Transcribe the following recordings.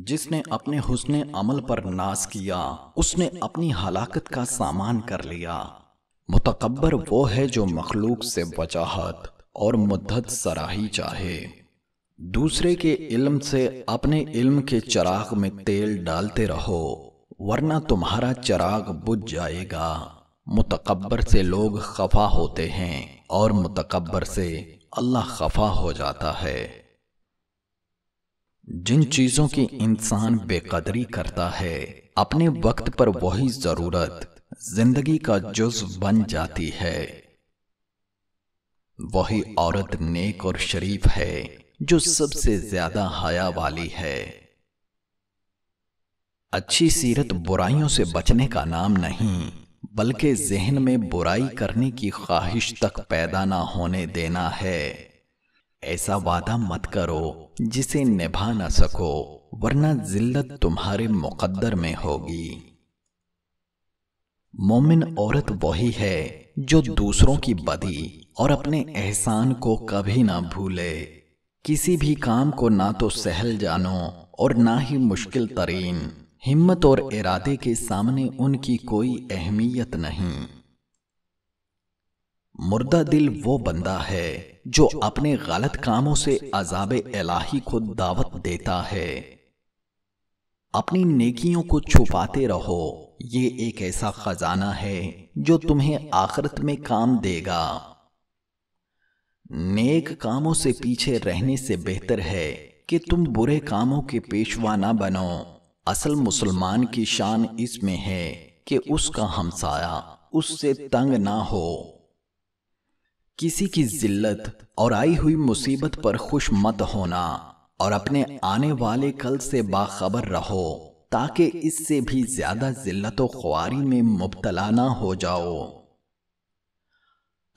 जिसने अपने हुस्ने अमल पर नाज किया उसने अपनी हलाकत का सामान कर लिया मुतकबर वो है जो मखलूक से वजाहत और मुद्दत सराही चाहे दूसरे के इल्म से अपने इल्म के चराग में तेल डालते रहो वरना तुम्हारा चराग बुझ जाएगा मुतकबर से लोग खफा होते हैं और मुतकबर से अल्लाह खफा हो जाता है जिन चीजों की इंसान बेकदरी करता है अपने वक्त पर वही जरूरत जिंदगी का जुज बन जाती है वही औरत नेक और शरीफ है जो सबसे ज्यादा हया वाली है अच्छी सीरत बुराइयों से बचने का नाम नहीं बल्कि जहन में बुराई करने की ख्वाहिश तक पैदा ना होने देना है ऐसा वादा मत करो जिसे निभा ना सको वरना जिल्लत तुम्हारे मुकद्दर में होगी मोमिन औरत वही है जो दूसरों की बदी और अपने एहसान को कभी ना भूले किसी भी काम को ना तो सहल जानो और ना ही मुश्किल तरीन हिम्मत और इरादे के सामने उनकी कोई अहमियत नहीं मुर्दा दिल वो बंदा है जो अपने गलत कामों से अजाब एलाही को दावत देता है अपनी नेकियों को छुपाते रहो ये एक ऐसा खजाना है जो तुम्हें आखिरत में काम देगा नेक कामों से पीछे रहने से बेहतर है कि तुम बुरे कामों के पेशवा ना बनो असल मुसलमान की शान इसमें है कि उसका हमसाया उससे तंग ना हो किसी की जिल्लत और आई हुई मुसीबत पर खुश मत होना और अपने आने वाले कल से बाखबर रहो ताकि इससे भी ज्यादा जिल्लत ख्वारी में मुबतला ना हो जाओ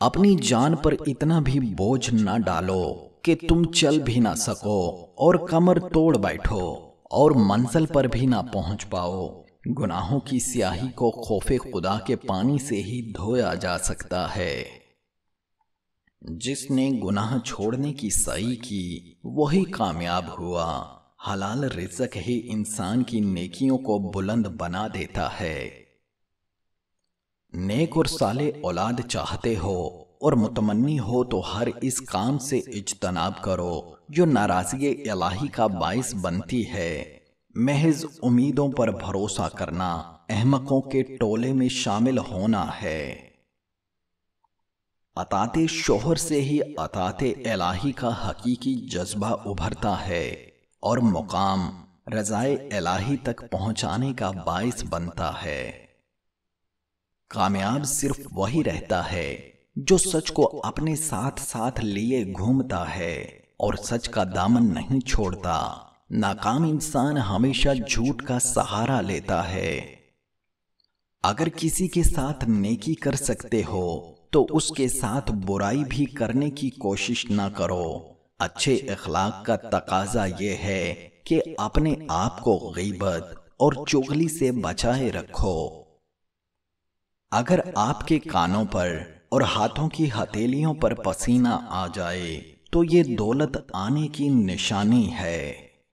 अपनी जान पर इतना भी बोझ ना डालो कि तुम चल भी ना सको और कमर तोड़ बैठो और मंजिल पर भी ना पहुंच पाओ गुनाहों की स्याही को खौफे खुदा के पानी से ही धोया जा सकता है जिसने गुनाह छोड़ने की सही की वही कामयाब हुआ हलाल रिजक ही इंसान की नेकियों को बुलंद बना देता है नेक और साले औलाद चाहते हो और मुतमनी हो तो हर इस काम से इजतनाब करो जो नाराजगी इलाही का बायस बनती है महज उम्मीदों पर भरोसा करना अहमकों के टोले में शामिल होना है अतात शोहर से ही अतात एलाही का हकीकी जज्बा उभरता है और मुकाम रजाए एलाही तक पहुंचाने का बायस बनता है कामयाब सिर्फ वही रहता है जो सच को अपने साथ साथ लिए घूमता है और सच का दामन नहीं छोड़ता नाकाम इंसान हमेशा झूठ का सहारा लेता है अगर किसी के साथ नेकी कर सकते हो तो, तो उसके साथ बुराई भी करने की कोशिश ना करो अच्छे अखलाक का तकाजा यह है कि अपने आप को गईबत और चुगली से बचाए रखो अगर आपके कानों पर और हाथों की हथेलियों पर पसीना आ जाए तो, तो ये दौलत आने की निशानी है